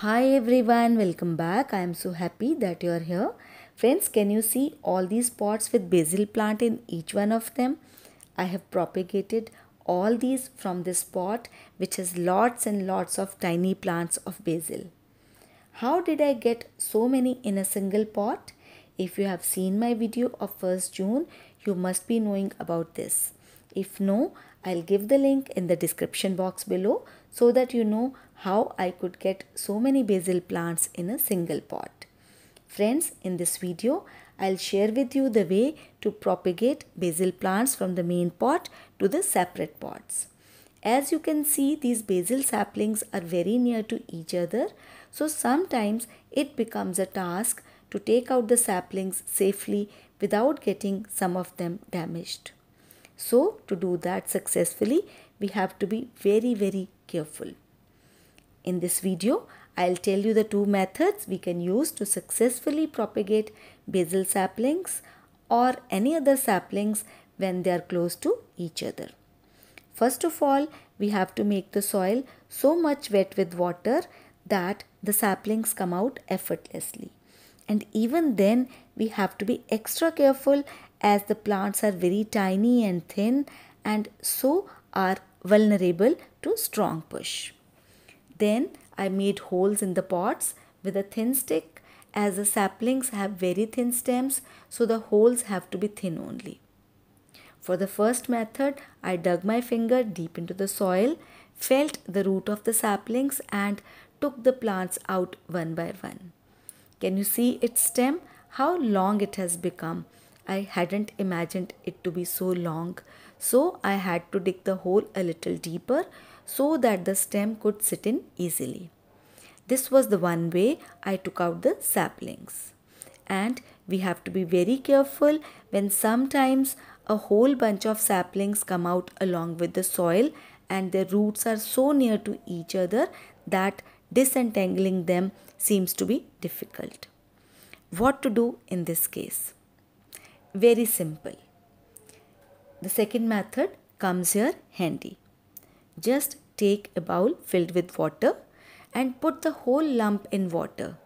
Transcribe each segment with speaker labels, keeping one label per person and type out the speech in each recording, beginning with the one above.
Speaker 1: Hi everyone, welcome back. I am so happy that you are here. Friends, can you see all these pots with basil plant in each one of them? I have propagated all these from this pot which has lots and lots of tiny plants of basil. How did I get so many in a single pot? If you have seen my video of 1st June, you must be knowing about this. If no, I'll give the link in the description box below so that you know how I could get so many basil plants in a single pot. Friends, in this video, I'll share with you the way to propagate basil plants from the main pot to the separate pots. As you can see, these basil saplings are very near to each other, so sometimes it becomes a task to take out the saplings safely without getting some of them damaged. So to do that successfully, we have to be very, very careful. In this video, I'll tell you the two methods we can use to successfully propagate basil saplings or any other saplings when they are close to each other. First of all, we have to make the soil so much wet with water that the saplings come out effortlessly. And even then, we have to be extra careful as the plants are very tiny and thin and so are vulnerable to strong push. Then I made holes in the pots with a thin stick as the saplings have very thin stems so the holes have to be thin only. For the first method, I dug my finger deep into the soil, felt the root of the saplings and took the plants out one by one. Can you see its stem? How long it has become I hadn't imagined it to be so long, so I had to dig the hole a little deeper so that the stem could sit in easily. This was the one way I took out the saplings. And we have to be very careful when sometimes a whole bunch of saplings come out along with the soil and their roots are so near to each other that disentangling them seems to be difficult. What to do in this case? very simple. The second method comes here handy. Just take a bowl filled with water and put the whole lump in water.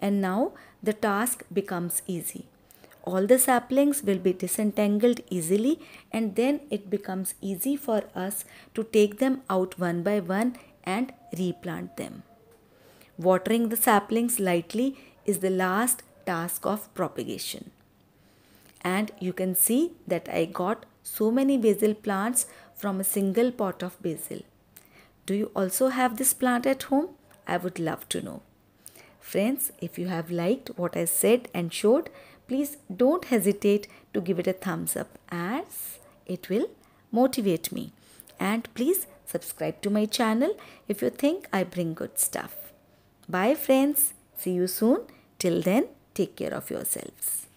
Speaker 1: And now the task becomes easy. All the saplings will be disentangled easily and then it becomes easy for us to take them out one by one and replant them. Watering the saplings lightly is the last task of propagation and you can see that I got so many basil plants from a single pot of basil. Do you also have this plant at home? I would love to know. Friends, if you have liked what I said and showed, please don't hesitate to give it a thumbs up as it will motivate me. And please subscribe to my channel if you think I bring good stuff. Bye friends. See you soon. Till then, take care of yourselves.